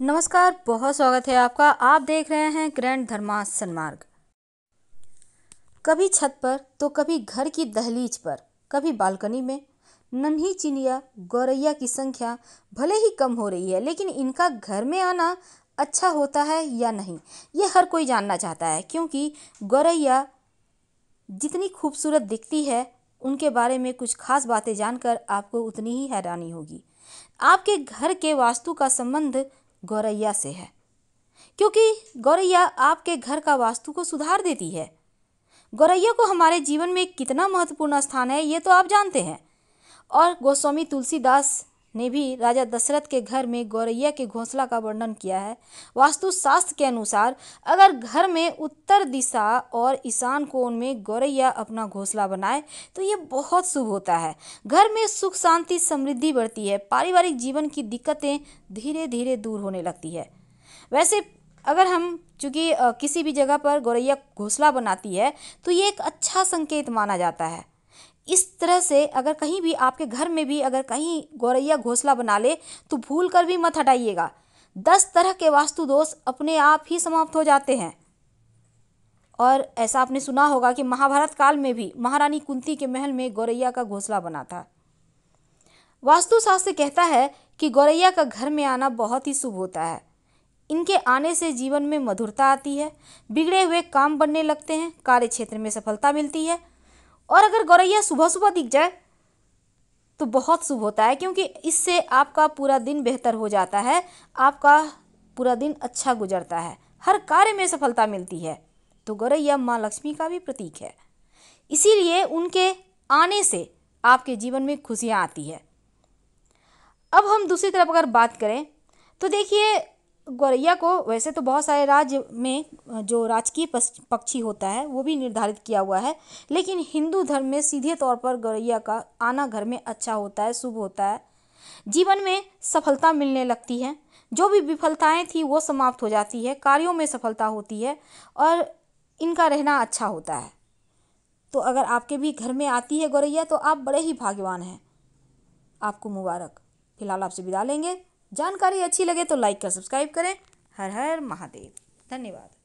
नमस्कार बहुत स्वागत है आपका आप देख रहे हैं ग्रैंड धर्मा सन्मार्ग कभी छत पर तो कभी घर की दहलीज पर कभी बालकनी में नन्ही चिनिया गौरैया की संख्या भले ही कम हो रही है लेकिन इनका घर में आना अच्छा होता है या नहीं ये हर कोई जानना चाहता है क्योंकि गौरैया जितनी खूबसूरत दिखती है उनके बारे में कुछ खास बातें जानकर आपको उतनी ही हैरानी होगी आपके घर के वास्तु का संबंध गौरैया से है क्योंकि गौरैया आपके घर का वास्तु को सुधार देती है गौरैया को हमारे जीवन में कितना महत्वपूर्ण स्थान है ये तो आप जानते हैं और गोस्वामी तुलसीदास ने भी राजा दशरथ के घर में गौरैया के घोंसला का वर्णन किया है वास्तुशास्त्र के अनुसार अगर घर में उत्तर दिशा और ईशान कोण में गौरैया अपना घोंसला बनाए तो ये बहुत शुभ होता है घर में सुख शांति समृद्धि बढ़ती है पारिवारिक जीवन की दिक्कतें धीरे धीरे दूर होने लगती है वैसे अगर हम चूँकि किसी भी जगह पर गौरैया घोंसला बनाती है तो ये एक अच्छा संकेत माना जाता है इस तरह से अगर कहीं भी आपके घर में भी अगर कहीं गौरैया घोंसला बना ले तो भूल कर भी मत हटाइएगा दस तरह के वास्तु दोष अपने आप ही समाप्त हो जाते हैं और ऐसा आपने सुना होगा कि महाभारत काल में भी महारानी कुंती के महल में गौरैया का घोंसला बना था वास्तुशास्त्र कहता है कि गौरैया का घर में आना बहुत ही शुभ होता है इनके आने से जीवन में मधुरता आती है बिगड़े हुए काम बनने लगते हैं कार्य क्षेत्र में सफलता मिलती है और अगर गौरैया सुबह सुबह दिख जाए तो बहुत शुभ होता है क्योंकि इससे आपका पूरा दिन बेहतर हो जाता है आपका पूरा दिन अच्छा गुजरता है हर कार्य में सफलता मिलती है तो गौरैया माँ लक्ष्मी का भी प्रतीक है इसीलिए उनके आने से आपके जीवन में खुशियाँ आती है अब हम दूसरी तरफ अगर बात करें तो देखिए गौरैया को वैसे तो बहुत सारे राज्य में जो राजकीय पक्षी होता है वो भी निर्धारित किया हुआ है लेकिन हिंदू धर्म में सीधे तौर पर गौरैया का आना घर में अच्छा होता है शुभ होता है जीवन में सफलता मिलने लगती है जो भी विफलताएं थी वो समाप्त हो जाती है कार्यों में सफलता होती है और इनका रहना अच्छा होता है तो अगर आपके भी घर में आती है गौरैया तो आप बड़े ही भाग्यवान हैं आपको मुबारक फिलहाल आपसे विदा लेंगे जानकारी अच्छी लगे तो लाइक कर सब्सक्राइब करें हर हर महादेव धन्यवाद